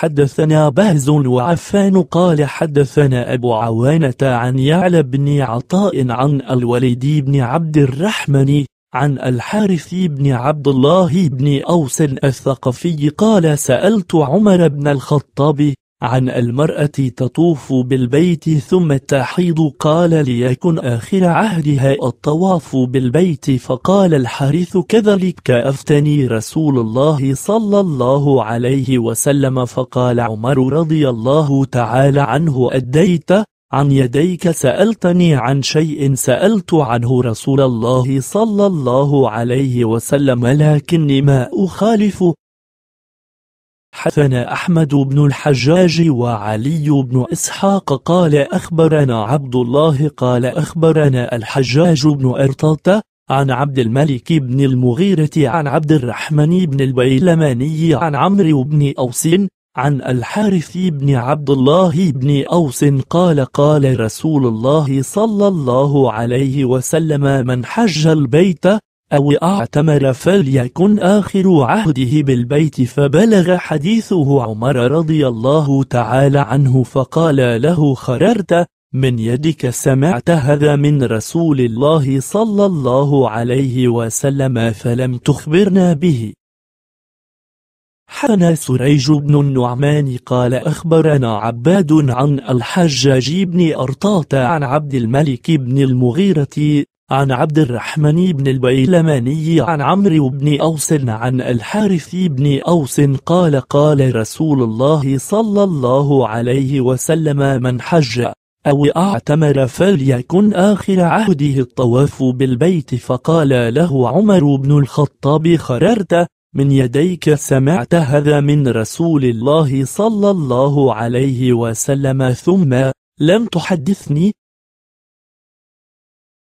حدثنا بهز وعفان قال حدثنا أبو عوانة عن يعلى بن عطاء عن الوليد بن عبد الرحمن عن الحارث بن عبد الله بن أوس الثقفي قال سألت عمر بن الخطاب عن المرأة تطوف بالبيت ثم تحيض قال ليكن آخر عهدها الطواف بالبيت فقال الحارث كذلك أفتني رسول الله صلى الله عليه وسلم فقال عمر رضي الله تعالى عنه أديت عن يديك سألتني عن شيء سألت عنه رسول الله صلى الله عليه وسلم لكني ما أخالف حدثنا أحمد بن الحجاج وعلي بن إسحاق قال أخبرنا عبد الله قال أخبرنا الحجاج بن أرطاطة عن عبد الملك بن المغيرة عن عبد الرحمن بن البيلماني عن عمرو بن أوس عن الحارث بن عبد الله بن أوس قال قال رسول الله صلى الله عليه وسلم من حج البيت أو أعتمر فليكن آخر عهده بالبيت فبلغ حديثه عمر رضي الله تعالى عنه فقال له خررت من يدك سمعت هذا من رسول الله صلى الله عليه وسلم فلم تخبرنا به حدثنا سريج بن النعمان قال أخبرنا عباد عن الحجاج بن أرطاة عن عبد الملك بن المغيرة عن عبد الرحمن بن البيلماني عن عمرو بن أوس عن الحارث بن أوس قال قال رسول الله صلى الله عليه وسلم من حج أو أعتمر فليكن آخر عهده الطواف بالبيت فقال له عمر بن الخطاب خررت من يديك سمعت هذا من رسول الله صلى الله عليه وسلم ثم لم تحدثني